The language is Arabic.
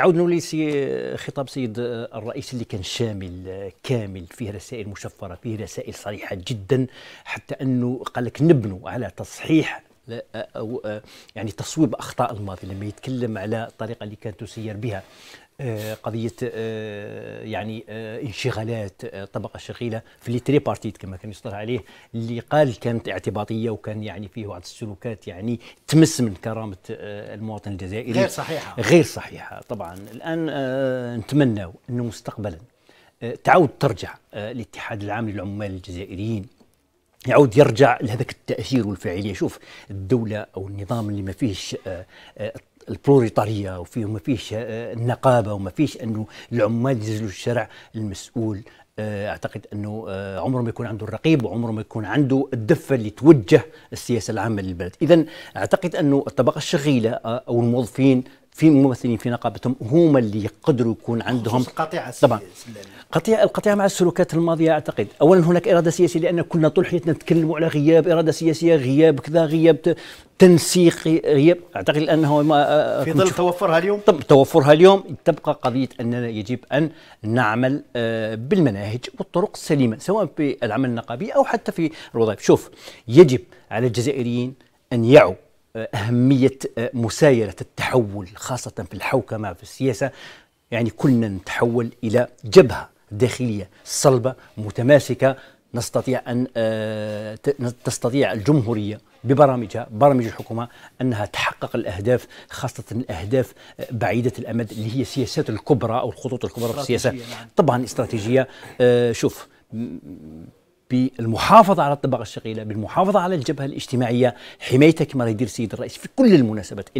نعود نولي سي خطاب سيد الرئيس اللي كان شامل كامل فيه رسائل مشفره فيه رسائل صريحه جدا حتى انه قال لك نبنوا على تصحيح أو يعني تصويب اخطاء الماضي لما يتكلم على الطريقه اللي كانت تسير بها قضيه يعني انشغالات الطبقه الشغيله في لي تري بارتيت كما كان يصدر عليه اللي قال كانت اعتباطيه وكان يعني فيه بعض السلوكات يعني تمس من كرامه المواطن الجزائري غير صحيحه غير صحيحه طبعا الان نتمنى انه مستقبلا تعود ترجع الاتحاد العام للعمال الجزائريين يعود يرجع لهذاك التاثير والفاعليه شوف الدوله او النظام اللي ما فيهش آه، آه، البروليتاريه وفيه ما فيهش آه، النقابه وما فيهش انه العمال ينزلوا الشارع المسؤول اعتقد انه عمره ما يكون عنده الرقيب وعمره ما يكون عنده الدفه اللي توجه السياسه العامه للبلد، اذا اعتقد انه الطبقه الشغيله او الموظفين في ممثلين في نقابتهم هم اللي يقدروا يكون عندهم قطيعه طبعا قطيعه القطيعه مع السلوكات الماضيه اعتقد اولا هناك اراده سياسيه لان كنا طول حياتنا نتكلموا على غياب اراده سياسيه غياب كذا غياب تنسيق غياب اعتقد انه ما آه، آه، في ظل توفرها اليوم طب توفرها اليوم تبقى قضيه اننا يجب ان نعمل آه، بالمناهج والطرق السليمه سواء في العمل النقابي او حتى في الوظائف شوف يجب على الجزائريين ان يعوا أهمية آه، مسايرة التحول خاصة في الحوكمة في السياسة يعني كلنا نتحول إلى جبهة داخلية صلبة متماسكة نستطيع أن آه، تستطيع الجمهورية ببرامجها برامج الحكومة أنها تحقق الأهداف خاصة الأهداف آه، بعيدة الأمد اللي هي السياسات الكبرى أو الخطوط الكبرى في السياسة نعم. طبعا استراتيجية شوف بالمحافظة على الطبقة الشغيلة بالمحافظة على الجبهة الاجتماعية حمايتك ما يدير السيد الرئيس في كل المناسبات